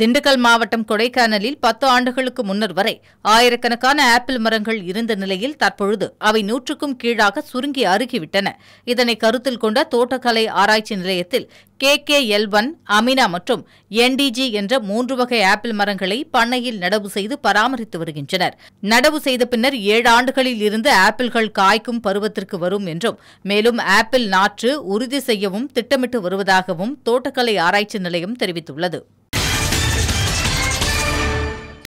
திண்டுக்கல் மாவட்டம் கொடைக்கானலில் பத்து ஆண்டுகளுக்கு முன்னர் வரை ஆயிரக்கணக்கான ஆப்பிள் மரங்கள் இருந்த நிலையில் தற்பொழுது அவை நூற்றுக்கும் கீழாக சுருங்கி அருகிவிட்டன இதனை கருத்தில் கொண்ட தோட்டக்கலை ஆராய்ச்சி நிலையத்தில் கே கே எல் ஒன் அமினா மற்றும் என்டிஜி என்ற மூன்று வகை ஆப்பிள் மரங்களை பண்ணையில் நடவு செய்து பராமரித்து வருகின்றனர் நடவு செய்த பின்னர் ஏழு ஆண்டுகளில் இருந்து ஆப்பிள்கள் காய்க்கும் பருவத்திற்கு வரும் என்றும் மேலும் ஆப்பிள் நாற்று உறுதி செய்யவும் திட்டமிட்டு வருவதாகவும் தோட்டக்கலை ஆராய்ச்சி நிலையம் தெரிவித்துள்ளது